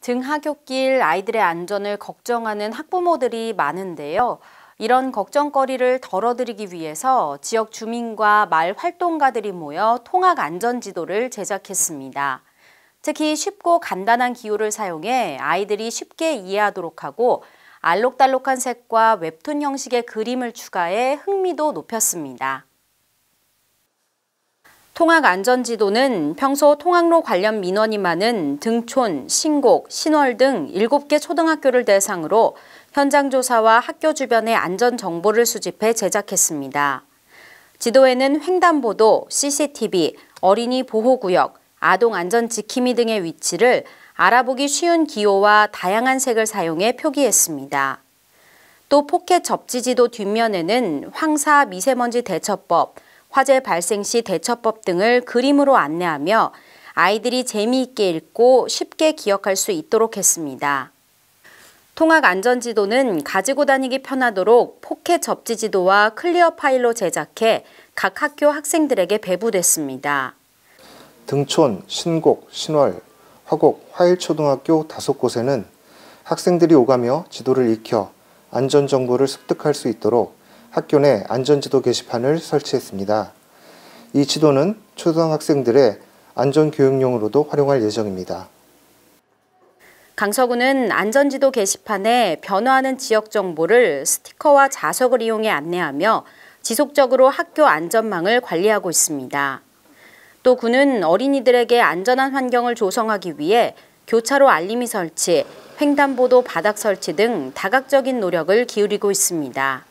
등하굣길 아이들의 안전을 걱정하는 학부모들이 많은데요. 이런 걱정거리를 덜어드리기 위해서 지역 주민과 마을 활동가들이 모여 통학 안전 지도를 제작했습니다. 특히 쉽고 간단한 기호를 사용해 아이들이 쉽게 이해하도록 하고 알록달록한 색과 웹툰 형식의 그림을 추가해 흥미도 높였습니다. 통학안전지도는 평소 통학로 관련 민원이 많은 등촌, 신곡, 신월 등 7개 초등학교를 대상으로 현장 조사와 학교 주변의 안전 정보를 수집해 제작했습니다. 지도에는 횡단보도, CCTV, 어린이 보호구역, 아동 안전 지킴이 등의 위치를 알아보기 쉬운 기호와 다양한 색을 사용해 표기했습니다. 또 포켓 접지지도 뒷면에는 황사 미세먼지 대처법, 화재 발생 시 대처법 등을 그림으로 안내하며 아이들이 재미있게 읽고 쉽게 기억할 수 있도록 했습니다. 통학 안전 지도는 가지고 다니기 편하도록 포켓 접지 지도와 클리어 파일로 제작해 각 학교 학생들에게 배부됐습니다. 등촌, 신곡, 신월, 화곡, 화일초등학교 다섯 곳에는 학생들이 오가며 지도를 익혀 안전 정보를 습득할 수 있도록 학교 내 안전지도 게시판을 설치했습니다. 이 지도는 초등학생들의 안전교육용으로도 활용할 예정입니다. 강서구는 안전지도 게시판에 변화하는 지역 정보를 스티커와 자석을 이용해 안내하며 지속적으로 학교 안전망을 관리하고 있습니다. 또 구는 어린이들에게 안전한 환경을 조성하기 위해 교차로 알림이 설치, 횡단보도 바닥 설치 등 다각적인 노력을 기울이고 있습니다.